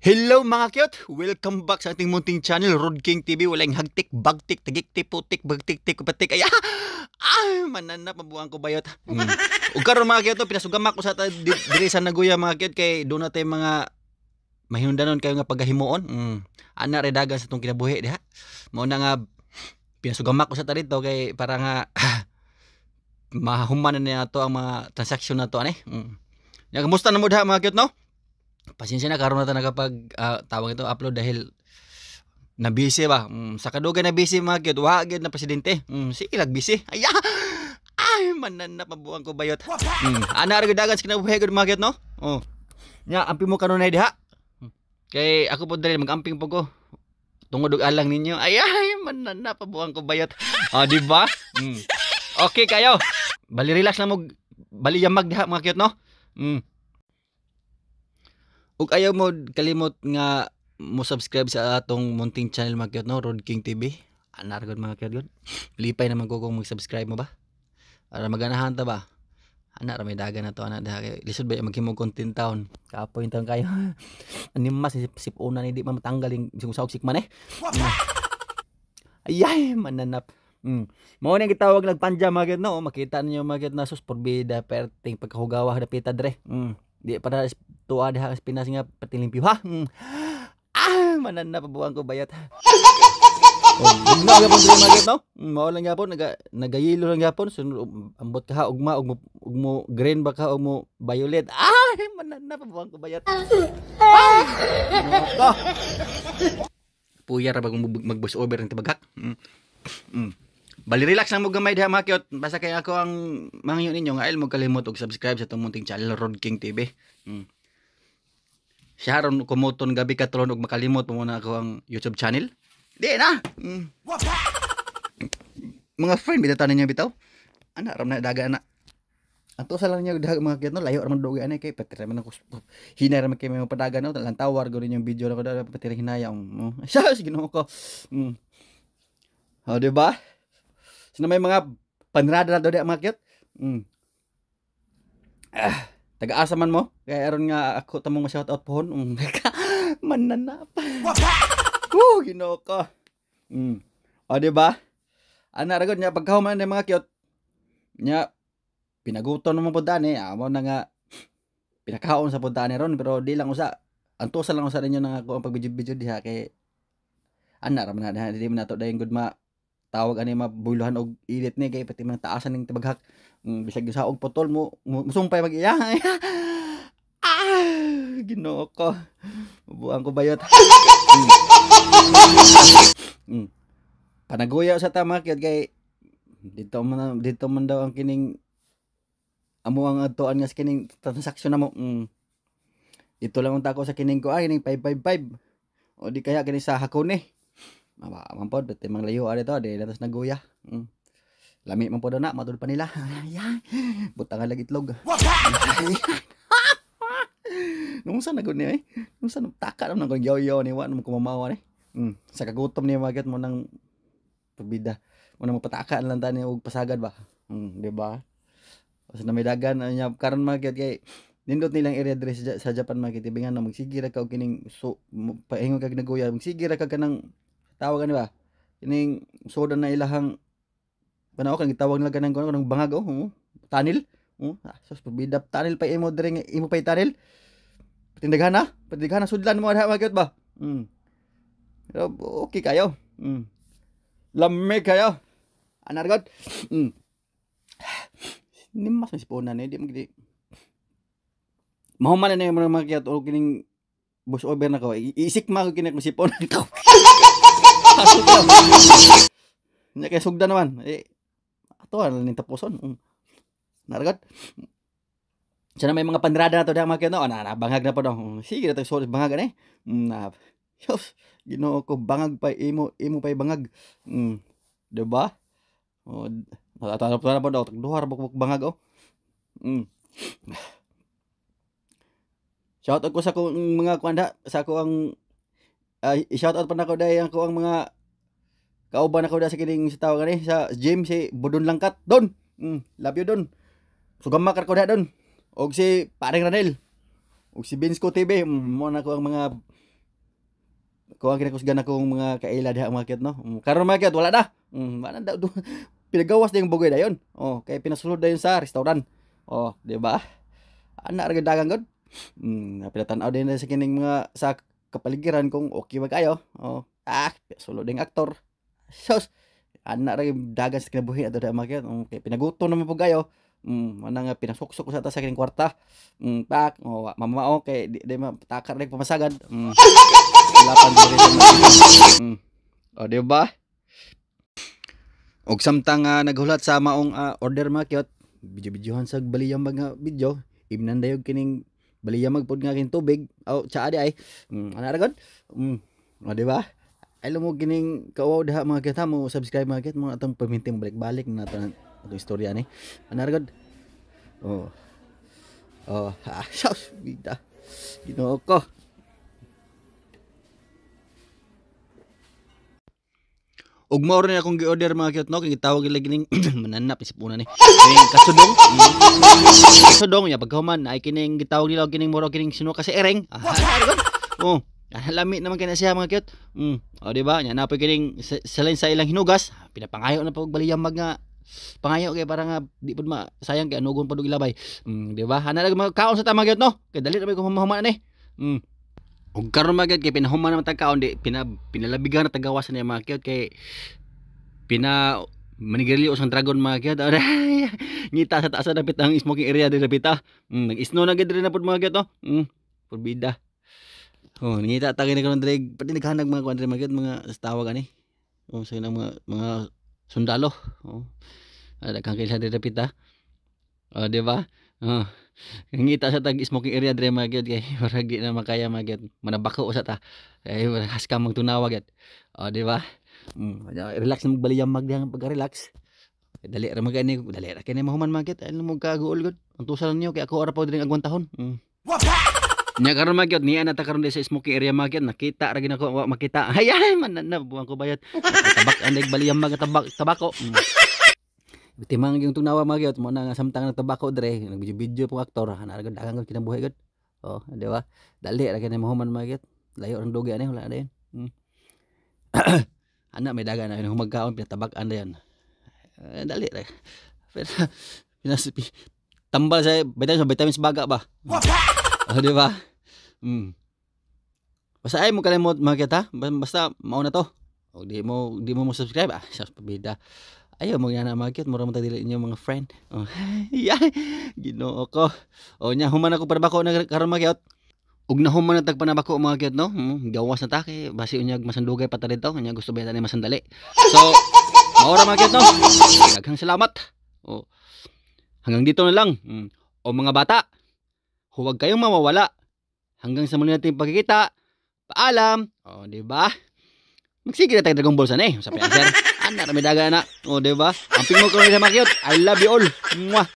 Hello mga cute! Welcome back sa ating munting channel, Road King TV. Walang hagtik, bagtik, tagiktik, putik, bagtik, tikupatik. Ay, ah! Ay, mananap, mabuhan ko bayot. Hmm. Ug karon mga cute, oh, pinasugama ko sa diri di sa Naguya mga cute kay do na tay mga mahinundanon kayo nga pagahimoon. Hmm. Ana redagan sa tong kinabuhi diha. Mao na nga pinasugama ko sa ta dito kay para nga mahuman na nato ang mga transaksyon na to ani. Hmm. Ya, kamusta na mo diha mga cute no? pasensya na karon na ta nakapag uh, tawag ito upload dahil na busy ba mm, sa kadugay na busy mga gyud wa gyud na presidente mm, sige lag busy aya ay manan na pabuang ko bayot mm, ana ra gyud dagan kinabuhi gyud mga gyud no oh nya ampi mo karon nay diha kay ako po dali magamping po ko tungod og alang ninyo ay ay manan na pabuang ko bayot oh ah, di ba mm. okay kayo bali relax na mo bali yamag diha mga gyud no mm ug ayaw mo kalimot nga mo subscribe sa atong munting channel magyot no Road King TV anar gud mga kyod lipay na ko kung mag-subscribe mo ba para maganahan ta ba anak ramai dagan na to ana dah lisod ba maghimog content town. kapoy taon kayo ani mas sip, sip una ni di man matanggal yung sik man eh ayay mananap Mm. Mao na gitawag nagpanja magyot no, makita niyo magid na sus porbida perting pagkahugawa dapita dre. Mm. Di para Tuwa diha sa Pinas nga patilimpyo ha. Mm. Ah, manan na pabuwang ko bayat. Ugma oh, gyapon dili magit no. Hmm, mao lang gyapon naga nagayelo lang gyapon sunod ambot ka ugma ugmo ugmo green ba ka ugmo violet. Ah, manan na pabuwang ko bayat. Ah! No, Puya ra bagong mag-voice over ang tibagak. Mm. Mm. Bali relax lang mo gamay diha mga kyot. Basta kay ako ang mangyo ninyo nga il mo kalimot og subscribe sa tong channel Road King TV. Mm siya haron kumuton gabi tulon ug makalimot mo muna ako ang YouTube channel. Di na. Mm. mga friend bitaw ninyo bitaw. Ana ram na daga na. Ato sa lang niya daga mga kitno layo ram dugi ana kay petre man ko Hinay man kay may padaga na lang tawar gud yung video na ko daga patira hinaya um, ang. Siya sige no ko. Mm. Oh, di ba? Sino may mga panrada do di mga kit? Mm. Ah taga man mo. Kaya aron nga ako mo shout out pohon. Mm, um, mananap. Woo, ginoo ka. Mm. O, di ba? Ana ragod niya pagkahuman ng mga cute. Nya pinaguton naman po ani, amo ah, na nga pinakaon sa pud ani ron pero di lang usa. Ang tosa lang usa ninyo nga ako ang pagbidyo-bidyo diha kay ana ra man na di man nato dayon good ma tawag ani mabuluhan og ilit ni kay pati man taasan ning tabaghak um, mm, bisag sa og putol mo musumpay mag iya ah ginoo ko buang ko bayot mm. panaguya sa tama kay kay dito man dito man daw ang kining amo ang atoan nga sa kining transaksyon namo mm. ito lang unta ko sa kining ko ay ning 555 o di kaya kini sa hakone eh Maba man pod bete mang layo ari to, di datos naguya. Mm. Lami man pod na matul pa nila. Ayan. Butang halag itlog. Nung sa nagod ni eh. Nung sa taka nam nang yaw ni wa mo kumamawa ni. Mm. Sa kagutom ni magat mo nang pabida. Mo nang mapatakaan lang tani og pasagad ba. Mm, di ba? Sa namidagan niya karon magat kay nindot nilang i-redress sa Japan market ibingan na magsige ka og kining so paingon kag naguya magsige ra ka kanang tawag ani ba ining soda na ilahang panaw kan gitawag nila ganang kuno bangag oh tunnel oh uh, sus pabidap tanil pa imo dire imo pa tunnel patindaghan na patindaghan na sudlan mo adha magyot ba mm okay kayo mm lamme kayo anargot mm nimas mas punan eh di magdi mao man na mga makiat o kining voice over na ko isik ma ko kinik masipon ko Nya kay sugda naman. Eh ato ah, ni tapuson. Um. Naragat. Sana may mga panrada na to da mga kino. Ana, ah, bangag na po daw. Mm, sige na to bangag ani. Eh. Mm, na. Yos, ginoo ko bangag pa imo imo pa bangag. Mm. 'Di ba? Oh, natatanap na po daw. Duhar bukbuk bangag oh. Mm. Shout out ko sa kong mga kuanda, sa ko ang uh, ah, i-shoutout pa nako dai ang ang mga kauban ako da sa kining sa tawag ni sa gym si Budon Langkat don. Mm, love you don. sugam makar ko da don. Og si Paring Ranel. Og si Vince TV mm, mo na ko ang mga ko ang kinakusgan akong mga kaila diha market no. Mm, karon market wala da. Mm, wala da. Pinagawas yung bugoy dayon. Oh, kay pinasulod dayon sa restaurant. Oh, di ba? Anak ra dagang god Mm, pinatan-aw din sa kining mga sa kapaligiran kung okay ba kayo. O, oh, ah, solo ding aktor. Sus, anak ra dagan sa kinabuhi ato da makit. Um, mm, kay pinaguto naman po kayo. um, ana nga pinasuksok ko sa ta sa kining kwarta. um, mm, tak, oh, mamao kay di, di ma takar lang pamasagad. Mm. Lapan diri. Mm. O, oh, di ba? Og samtang uh, naghulat sa maong uh, order mga kyot, video-videohan sa baliyang mga video, imnan dayog kining Baliya magpod nga kin tubig. Aw, oh, tsaa ay. Mm, ana ragon? Mm, oh, di ba? Ay mo gining kawaw daha mga kita mo subscribe mga kita mo atong paminti mo balik-balik na atong istorya ni. Ana ragon? Oh. Oh, ah, bida. Ginoo ko. ug mao rin akong gi-order mga cute nok, kay gitawag ila gining mananap isip una ni kining kasudong kasudong ya pagkahuman ay kining gitawag nila og kining muro kining sino kasi ereng oh Lami naman kaya na siya mga cute. Mm. O diba? Yan na kining salin sa ilang hinugas. Pinapangayo na pagbaliyang mga pangayo kay para nga di pud sayang kay anugon pa dog ilabay mm, di ba hana lang mga kaon sa tama gyud no kay dali ra ko mamahuma ni mm og karon magad kay pinahuman naman tagkaon di pina, pinalabigan na tagawasan niya mga kiyot kay pina manigirli usang dragon mga kiyot aray ngita sa taas dapat ang smoking area diri dapat ah mm, nag-snow na gid na pud mga kiyot oh mm, forbida oh ngita ta kini karon diri pati naghanag mga kuan mga kiyot mga tawag ani oh sa mga mga sundalo oh ada kang kailan diri dapat ah uh, di ba Oh. Ngita sa tag smoking area dre magyud kay para gi na makaya magyud. Manabako sa ta. Kay haska mong tunawag yat. Oh, di ba? Mm, relax na magbaliyam magdang pag-relax. Dali ra magani, dali ra kay mahuman magyud. Ano mo kagool gud? Ang tusalan niyo kay ako ara pa diri agwan tahon. Mm. Nya karon magyud niya na ta karon sa smoking area magyud nakita ra gina ko makita. Ayay man na, na buwan ko bayat. Tabak andig baliyam magatabak tabako. Mm. timang yung tunawa magyo mo na nga samtang nagtabako dre nagbidyo bijo po aktor ana gud dagang kita kinabuhi gud oh di ba dali ra kay mahuman magyo layo ang dugi ani wala na hmm. anak may dagan na yun humagkaon pinatabakan na yan uh, dali ra pero pinas tambal sa vitamin sa vitamin baga ba oh, di ba hmm. basta ay mo kalimot magyo ta basta mao to o di mo di mo mo subscribe ah sa pabida Ayaw mo nga na makyot, mura mo dili inyo mga friend. Oh, yeah, ginoo ko. O oh, nya, human ako para bako na karon makyot. Ug na human tag panabako mga kyot no. Hmm, gawas na ta kay basi unya masandugay pa ta dito. Nya gusto ba ni masandali. So, maura mga kyot no. Daghang salamat. O, oh, hanggang dito na lang. Hmm. O mga bata, huwag kayong mawawala. Hanggang sa muli nating pagkikita. Paalam. O, di ba? Magsige na tayo Dragon Ball sana eh. Sa Piancer. Anak, rami daga na. O, diba? Ang pingin mo ko sa mga I love you all. Mwah.